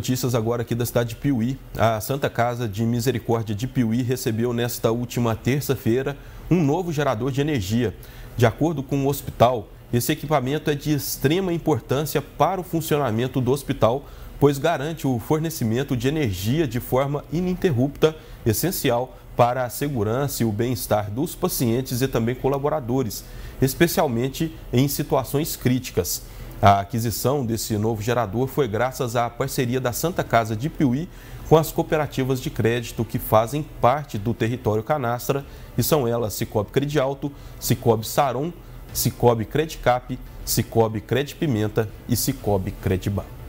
Notícias agora aqui da cidade de Piuí. A Santa Casa de Misericórdia de Piuí recebeu nesta última terça-feira um novo gerador de energia. De acordo com o hospital, esse equipamento é de extrema importância para o funcionamento do hospital, pois garante o fornecimento de energia de forma ininterrupta, essencial para a segurança e o bem-estar dos pacientes e também colaboradores, especialmente em situações críticas. A aquisição desse novo gerador foi graças à parceria da Santa Casa de Piuí com as cooperativas de crédito que fazem parte do território canastra, e são elas Cicobi Credialto, Cicobi Saron, Cicobi Credicap, Cicobi Credipimenta e Cicobi Credibank.